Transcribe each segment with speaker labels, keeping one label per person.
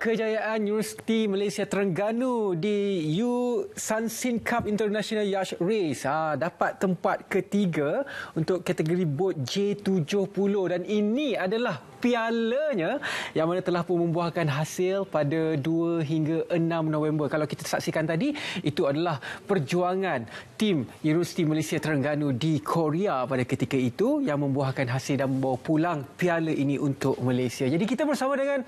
Speaker 1: Kejayaan Universiti Malaysia Terengganu di U Sunsin Cup International Yacht Race ha, dapat tempat ketiga untuk kategori bot J70 dan ini adalah pialanya yang mana telah pun membuahkan hasil pada 2 hingga 6 November. Kalau kita saksikan tadi, itu adalah perjuangan tim Universiti Malaysia Terengganu di Korea pada ketika itu yang membuahkan hasil dan membawa pulang piala ini untuk Malaysia. Jadi kita bersama dengan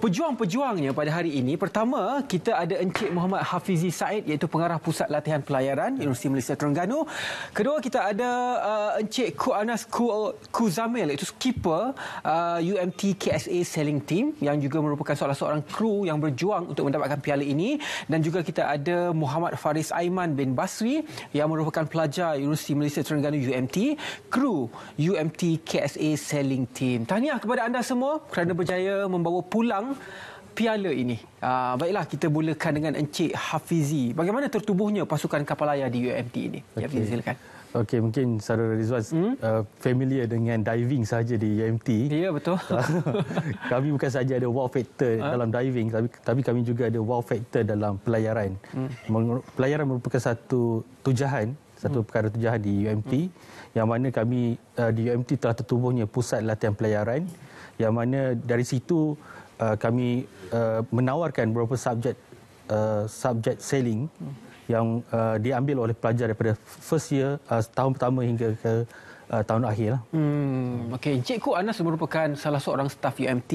Speaker 1: pejuang-pejuangnya pada hari ini. Pertama, kita ada Encik Muhammad Hafizi Said iaitu pengarah Pusat Latihan Pelayaran Universiti Malaysia Terengganu. Kedua, kita ada uh, Encik Kuanas Kuzamil iaitu skipper uh, UMT KSA Sailing Team yang juga merupakan salah seorang kru yang berjuang untuk mendapatkan piala ini dan juga kita ada Muhammad Faris Aiman bin Basri yang merupakan pelajar Universiti Malaysia Terengganu UMT kru UMT KSA Sailing Team. Tahniah kepada anda semua kerana berjaya membawa pulang piala ini. Ah, baiklah kita mulakan dengan Encik Hafizi. Bagaimana tertubuhnya pasukan kapal layar di UMT
Speaker 2: ini? Okay. Ya, silakan. Okey, mungkin saudara Rizwan hmm? uh, familiar dengan diving saja di UMT. E ya, betul. Ah, kami bukan saja ada wow factor ha? dalam diving, tapi, tapi kami juga ada wow factor dalam pelayaran. Hmm. Pelayaran merupakan satu tujahan, satu hmm. perkara tujahan di UMT, e hmm. yang mana kami uh, di UMT e telah tertubuhnya pusat latihan pelayaran, yang mana dari situ uh, kami uh, menawarkan beberapa subjek uh, subjek sailing. Hmm yang uh, diambil oleh pelajar daripada first year uh, tahun pertama hingga ke uh, tahun akhir lah.
Speaker 1: Hmm, okay. Encikku Anas merupakan salah seorang staf UMT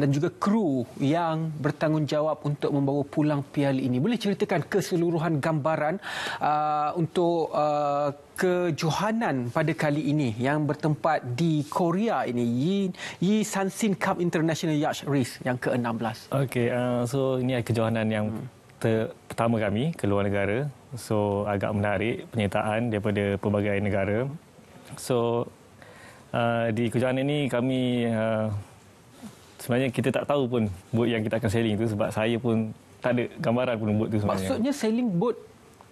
Speaker 1: dan juga kru yang bertanggungjawab untuk membawa pulang piala ini. Boleh ceritakan keseluruhan gambaran uh, untuk uh, kejohanan pada kali ini yang bertempat di Korea ini, Yi, Yi Sin Cup International Yacht Race yang ke-16.
Speaker 3: Okay, uh, so ini kejohanan yang hmm ter- pertama kami ke luar negara. So agak menarik penyertaan daripada pelbagai negara. So uh, di kejohanan ini kami uh, sebenarnya kita tak tahu pun boat yang kita akan sailing itu sebab saya pun tak ada gambaran pun boat itu sebenarnya. Maksudnya
Speaker 1: sailing boat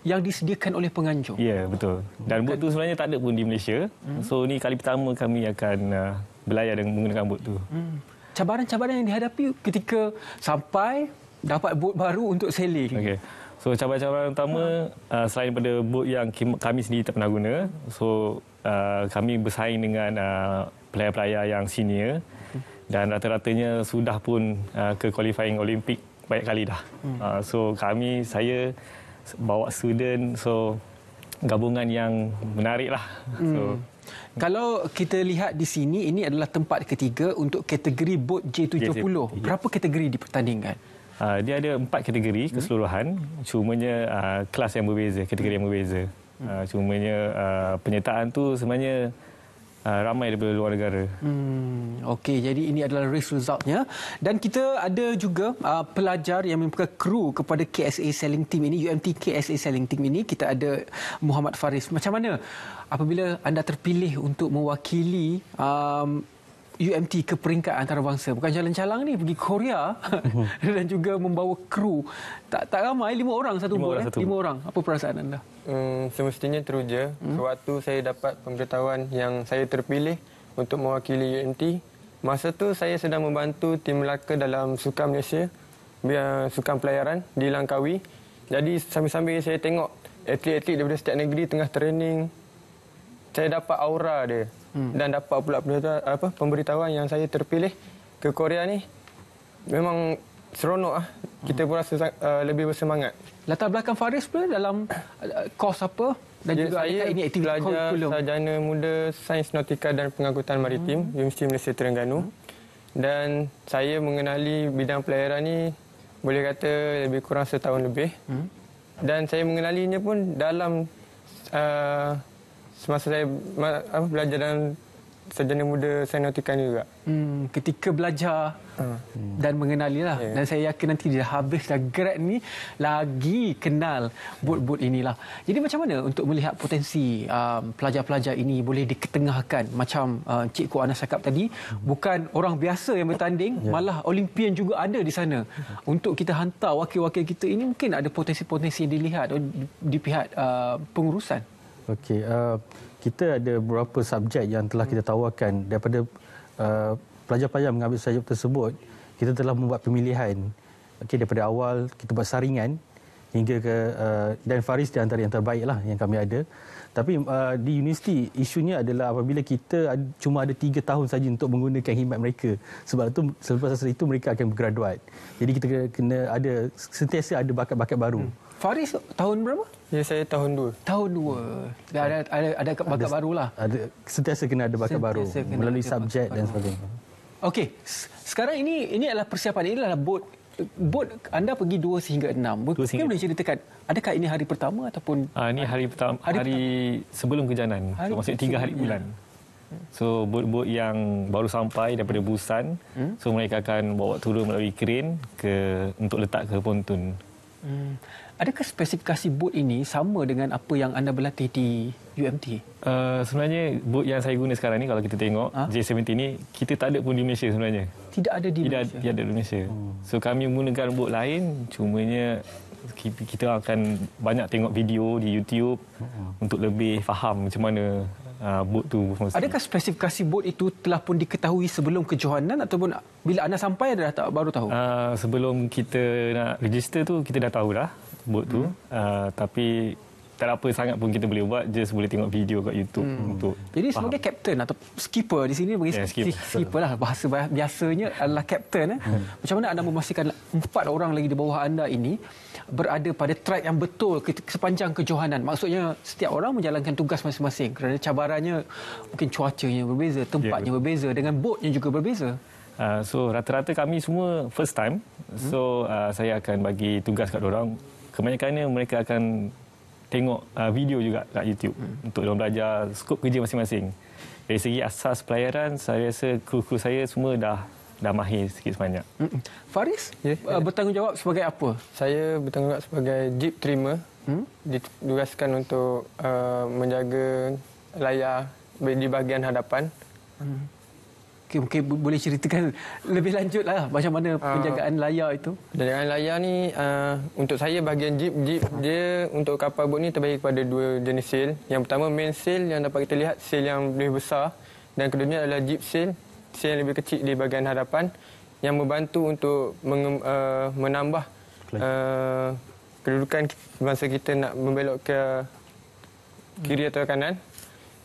Speaker 1: yang disediakan oleh penganjur. Ya,
Speaker 3: yeah, betul. Dan boat itu sebenarnya tak ada pun di Malaysia. Hmm. So ini kali pertama kami akan uh, belayar dengan menggunakan boat itu. Hmm. Cabaran-cabaran yang dihadapi ketika sampai dapat boat baru untuk sailing. Okay. So cabaran-cabaran utama ha. uh, selain pada boat yang kami sendiri tak pernah guna. So uh, kami bersaing dengan uh, player-player yang senior dan rata-ratanya sudah pun uh, ke qualifying Olimpik banyak kali dah. Hmm. Uh, so kami saya bawa student so gabungan yang menarik lah. Hmm. So,
Speaker 1: kalau kita lihat di sini, ini adalah tempat ketiga untuk
Speaker 3: kategori bot J70. j Berapa yes. kategori dipertandingkan? Uh, dia ada empat kategori keseluruhan, hmm. cumanya uh, kelas yang berbeza, kategori yang berbeza. Uh, cumanya uh, penyertaan tu sebenarnya uh, ramai daripada luar negara. Hmm, Okey, jadi ini adalah race resultnya. Dan kita ada juga uh, pelajar yang merupakan kru kepada
Speaker 1: KSA Selling Team ini, UMT KSA Selling Team ini. Kita ada Muhammad Faris. Macam mana apabila anda terpilih untuk mewakili um, UMT ke peringkat antarabangsa. Bukan jalan calang ni pergi Korea
Speaker 2: mhm.
Speaker 1: dan juga membawa kru. Tak tak ramai lima orang satu bot. Lima, eh? lima orang. Apa perasaan anda?
Speaker 4: Hmm, semestinya teruja. Hmm? Sewaktu saya dapat pemberitahuan yang saya terpilih untuk mewakili UMT, masa tu saya sedang membantu tim Melaka dalam Sukan Malaysia, Sukan Pelayaran di Langkawi. Jadi sambil-sambil saya tengok atlet-atlet daripada setiap negeri tengah training, saya dapat aura dia. Hmm. dan dapat pula apa pemberitahuan yang saya terpilih ke Korea ni memang seronok ah. Kita pun rasa uh, lebih
Speaker 1: bersemangat. Latar belakang Faris pula dalam uh, kos apa dan ya, juga saya ini aktiviti belajar
Speaker 4: sarjana muda sains nautika dan pengangkutan maritim hmm. Universiti Malaysia Terengganu. Hmm. Dan saya mengenali bidang pelayaran ni boleh kata lebih kurang setahun lebih. Hmm. Dan saya mengenalinya pun dalam uh, semasa saya ma- apa, belajar dalam sarjana muda saya nautikan juga.
Speaker 1: Hmm, ketika belajar hmm. dan mengenali lah. Yeah. Dan saya yakin nanti dia habis dah grad ni lagi kenal bot-bot inilah. Jadi macam mana untuk melihat potensi um, pelajar-pelajar ini boleh diketengahkan macam uh, Cik Ku Anas cakap tadi, bukan orang biasa yang bertanding, yeah. malah Olimpian juga ada di sana. Okay. Untuk kita hantar wakil-wakil kita ini mungkin ada potensi-potensi yang dilihat di, di pihak uh, pengurusan.
Speaker 2: Okey, uh, kita ada beberapa subjek yang telah kita tawarkan daripada pelajar-pelajar uh, mengambil subjek tersebut, kita telah membuat pemilihan. Okey, daripada awal kita buat saringan hingga ke uh, dan Faris di antara yang terbaiklah yang kami ada. Tapi uh, di universiti isunya adalah apabila kita ada, cuma ada tiga tahun saja untuk menggunakan khidmat mereka. Sebab itu selepas itu mereka akan bergraduat. Jadi kita kena, kena ada sentiasa ada bakat-bakat baru. Hmm.
Speaker 1: Faris tahun berapa? Ya saya tahun 2. Tahun 2. Ada ada ada, ada bakat barulah. Ada
Speaker 2: sentiasa kena ada bakat baru melalui subjek dan sebagainya.
Speaker 1: Okey, sekarang ini ini adalah persiapan ini adalah boat boat anda pergi 2 sehingga 6. Mungkin boleh ceritakan adakah ini hari pertama ataupun
Speaker 3: ah, ini hari pertama hari, hari pertama. sebelum kejanan. So, maksudnya 3 hari bulan. Ya. So boat-boat yang baru sampai daripada hmm. Busan, hmm? so mereka akan bawa turun melalui kren ke untuk letak ke pontun. Hmm.
Speaker 1: Adakah spesifikasi boot ini sama dengan apa yang anda berlatih di UMT?
Speaker 3: Uh, eh, sebenarnya boot yang saya guna sekarang ni kalau kita tengok ha? J70 ni kita tak ada pun di Malaysia sebenarnya. Tidak ada di tidak, Malaysia. Tidak ada di Malaysia. Hmm. So kami menggunakan boot lain cumanya kita akan banyak tengok video di YouTube hmm. untuk lebih faham macam mana uh, boat tu berfungsi. Adakah
Speaker 1: spesifikasi boat itu telah pun diketahui sebelum kejohanan ataupun
Speaker 3: bila anda sampai anda dah tak baru tahu? Uh, sebelum kita nak register tu kita dah tahulah boat tu. Uh, tapi tak apa sangat pun kita boleh buat just boleh tengok video kat YouTube hmm. untuk jadi faham. sebagai captain atau skipper di sini bagi yeah, skipper. skipper lah bahasa biasanya
Speaker 1: adalah captain eh hmm. macam mana anda memastikan empat orang lagi di bawah anda ini berada pada track yang betul sepanjang kejohanan maksudnya setiap orang menjalankan tugas masing-masing kerana
Speaker 3: cabarannya mungkin cuacanya berbeza ya, tempatnya yeah. berbeza dengan botnya juga berbeza Uh, so rata-rata kami semua first time. Hmm. So uh, saya akan bagi tugas kat orang. Kebanyakannya mereka akan tengok uh, video juga kat YouTube hmm. untuk orang belajar skop kerja masing-masing. Dari segi asas pelayaran, saya rasa kru-kru saya semua dah dah mahir sikit sebanyak.
Speaker 1: Hmm. Faris, yeah, ya. uh, yeah. bertanggungjawab sebagai apa? Saya bertanggungjawab
Speaker 4: sebagai jeep trimmer. Hmm? Ditugaskan untuk uh, menjaga layar di bahagian hadapan.
Speaker 1: Hmm. Mungkin boleh ceritakan lebih lanjut lah macam mana ah. penjagaan layar itu.
Speaker 4: Penjagaan layar ni uh, untuk saya bahagian jeep, jeep dia untuk kapal bot ni terbagi kepada dua jenis sail. Yang pertama main sail yang dapat kita lihat sail yang lebih besar dan kedua adalah jeep sail, sail yang lebih kecil di bahagian hadapan yang membantu untuk menge- uh, ah, menambah uh, kedudukan masa kita nak membelok ke kiri atau kanan.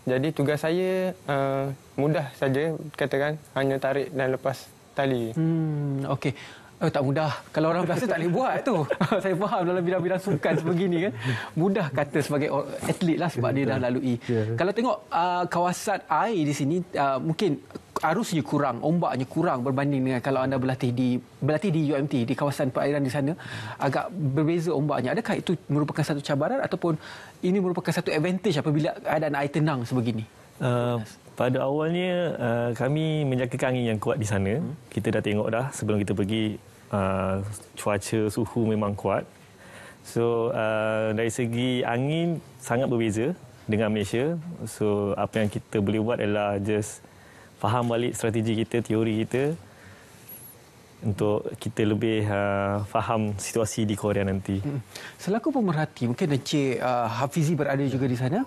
Speaker 4: Jadi tugas saya uh, mudah saja katakan hanya tarik dan lepas
Speaker 1: tali. Hmm okey. Oh, tak mudah. Kalau orang biasa tak boleh buat tu. saya faham dalam bidang-bidang sukan sebegini kan. Mudah kata sebagai atlet lah sebab dia dah lalui. Yeah. Kalau tengok uh, kawasan air di sini uh, mungkin arusnya kurang, ombaknya kurang berbanding dengan kalau anda berlatih di berlatih di UMT di kawasan perairan di sana agak berbeza ombaknya. Adakah itu merupakan satu cabaran ataupun ini merupakan satu advantage apabila ada air tenang sebegini?
Speaker 3: Uh, pada awalnya uh, kami menjaga angin yang kuat di sana. Hmm. Kita dah tengok dah sebelum kita pergi uh, cuaca suhu memang kuat. So uh, dari segi angin sangat berbeza dengan Malaysia. So apa yang kita boleh buat adalah just faham balik strategi kita, teori kita untuk kita lebih uh, faham situasi di Korea nanti. Hmm.
Speaker 1: Selaku pemerhati, mungkin Encik uh, Hafizi berada juga di sana.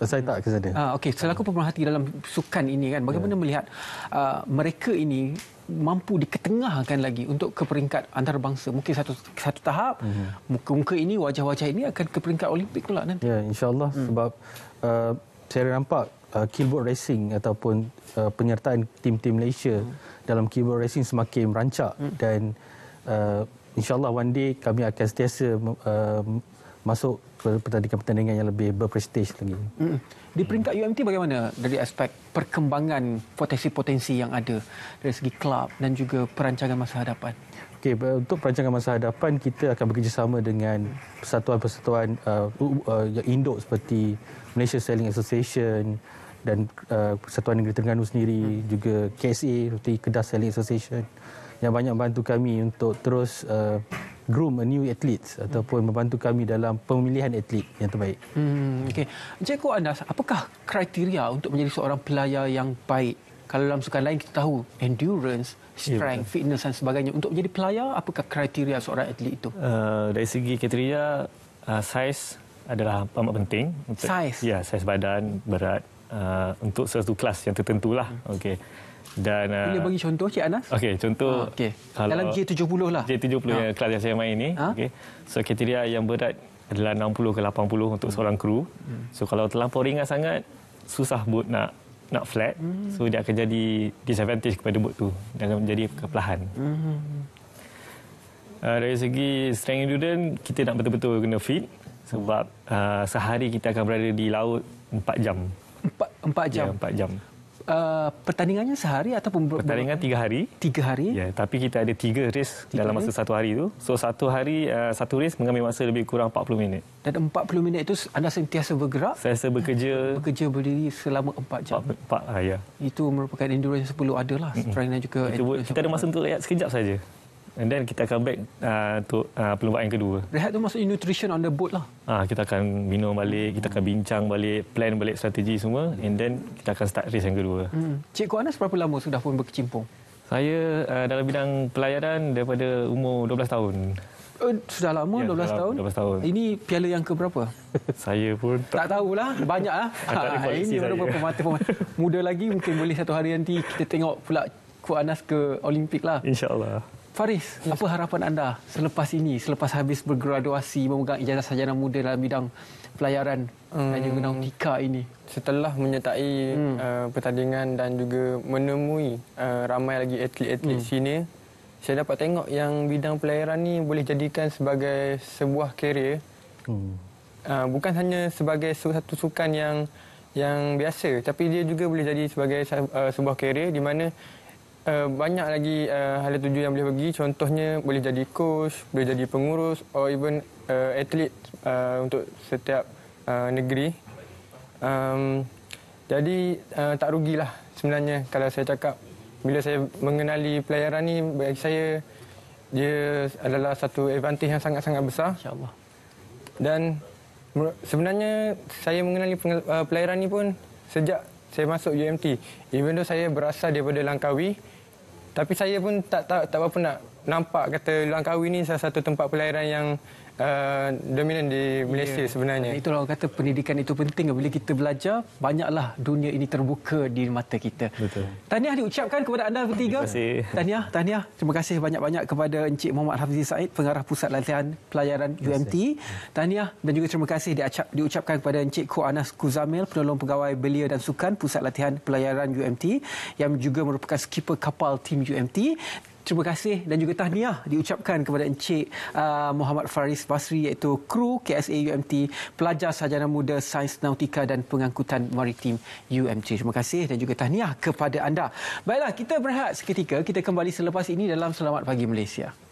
Speaker 2: Saya tak ke sana. Uh,
Speaker 1: ah, okay. Selaku pemerhati dalam sukan ini, kan, bagaimana yeah. melihat uh, mereka ini mampu diketengahkan lagi untuk ke peringkat antarabangsa? Mungkin satu satu tahap, mm-hmm. ini, wajah-wajah ini akan ke
Speaker 2: peringkat Olimpik pula nanti. Ya, yeah, insyaAllah. Mm. Sebab uh, saya nampak uh, keyboard racing ataupun uh, penyertaan tim-tim Malaysia hmm. dalam keyboard racing semakin merancak hmm. dan uh, insyaallah one day kami akan sentiasa uh, masuk pertandingan-pertandingan yang lebih berprestij lagi.
Speaker 1: Di peringkat UMT bagaimana dari aspek perkembangan potensi-potensi yang ada dari segi klub
Speaker 2: dan juga perancangan masa hadapan? Okay, untuk perancangan masa hadapan kita akan bekerjasama dengan persatuan-persatuan uh, uh, yang induk seperti Malaysia Selling Association dan uh, Persatuan Negeri Terengganu sendiri hmm. juga KSA seperti Kedah Selling Association yang banyak membantu kami untuk terus uh, groom a new athlete ataupun okay. membantu kami dalam pemilihan atlet yang terbaik.
Speaker 1: Hmm, okay. Jeko Anas, apakah kriteria untuk menjadi seorang pelayar yang baik? Kalau dalam sukan lain kita tahu endurance,
Speaker 3: ya, strength, yeah, fitness dan sebagainya. Untuk menjadi pelayar, apakah kriteria seorang atlet itu? Uh, dari segi kriteria, uh, eh, size adalah amat penting. Untuk, size? Ya, yeah, size badan, berat. Uh, untuk sesuatu kelas yang tertentulah. Hmm. Okay. Dan uh, boleh
Speaker 1: bagi contoh Cik Anas?
Speaker 3: Okey, contoh ah, okey. Kalau dalam J70 lah. J70 ha. Ah. yang kelas yang saya main ini, ha? okey. So kriteria yang berat adalah 60 ke 80 untuk hmm. seorang kru. Hmm. So kalau terlampau ringan sangat, susah boot nak nak flat. Hmm. So dia akan jadi disadvantage kepada boot tu. Dia akan jadi kepelahan. Hmm. Uh, dari segi strength endurance, kita nak betul-betul kena fit sebab uh, sehari kita akan berada di laut 4 jam. 4 4 ya, jam. Ya, 4 jam.
Speaker 1: Eh, pertandingannya sehari atau pertandingan
Speaker 3: tiga hari tiga hari ya tapi kita ada tiga race tiga dalam masa hari. satu hari itu so satu hari uh, satu race mengambil masa lebih kurang 40 minit
Speaker 1: dan 40 minit itu anda sentiasa bergerak
Speaker 3: sentiasa bekerja bekerja berdiri selama 4 jam 4, 4 uh, ya itu merupakan endurance yang sebelum adalah mm-hmm. strength juga itu, kita ada masa untuk lihat sekejap saja And then kita akan back untuk uh, uh, perlombaan yang kedua. Rehat
Speaker 1: tu maksudnya nutrition on the boat lah.
Speaker 3: Ah, uh, kita akan minum balik, kita akan bincang balik, plan balik strategi semua. And then kita akan start race yang kedua. Hmm. Cikgu Anas berapa lama sudah pun berkecimpung? Saya uh, dalam bidang pelayaran daripada umur 12 tahun.
Speaker 1: Uh, sudah lama, ya, 12, sudah tahun. 12 tahun. Ini piala yang ke berapa?
Speaker 3: saya pun tak, tak lah, Banyak lah.
Speaker 1: Ah, ini baru pemata pemata. Muda lagi mungkin boleh satu hari nanti kita tengok pula Kuat Anas ke Olimpik lah. InsyaAllah. Faris, yes. apa harapan anda selepas ini, selepas habis bergraduasi memegang ijazah sarjana muda dalam bidang pelayaran hmm. dan juga nautika hmm. ini? Setelah
Speaker 4: menyertai hmm. uh, pertandingan dan juga menemui uh, ramai lagi atlet-atlet hmm. sini, saya dapat tengok yang bidang pelayaran ini boleh jadikan sebagai sebuah kerjaya. Hmm. Uh, bukan hanya sebagai satu sukan yang yang biasa, tapi dia juga boleh jadi sebagai uh, sebuah kerjaya di mana uh, banyak lagi uh, eh, hala tuju yang boleh pergi. Contohnya boleh jadi coach, boleh jadi pengurus or even uh, atlet uh, untuk setiap uh, negeri. Um, jadi uh, tak rugilah sebenarnya kalau saya cakap bila saya mengenali pelayaran ni bagi saya dia adalah satu advantage yang sangat-sangat besar insyaallah dan sebenarnya saya mengenali pelayaran ni pun sejak saya masuk UMT. Even though saya berasal daripada Langkawi, tapi saya pun tak tak tak apa nak nampak kata Langkawi ni salah satu tempat pelayaran yang uh, dominan di Malaysia yeah. sebenarnya. Itulah
Speaker 1: orang kata pendidikan itu penting. Bila kita belajar, banyaklah dunia ini terbuka di mata kita. Betul. Tahniah diucapkan kepada anda bertiga. Terima kasih. Tahniah, tahniah. Terima kasih banyak-banyak kepada Encik Muhammad Hafizi Said, pengarah pusat latihan pelayaran UMT. Tahniah dan juga terima kasih diucap, diucapkan kepada Encik Ko Anas Kuzamil, penolong pegawai belia dan sukan pusat latihan pelayaran UMT yang juga merupakan skipper kapal tim UMT. Terima kasih dan juga tahniah diucapkan kepada Encik uh, Muhammad Faris Basri iaitu kru KSA UMT, pelajar sarjana muda Sains Nautika dan Pengangkutan Maritim UMT. Terima kasih dan juga tahniah kepada anda. Baiklah, kita berehat seketika. Kita kembali selepas ini dalam Selamat Pagi Malaysia.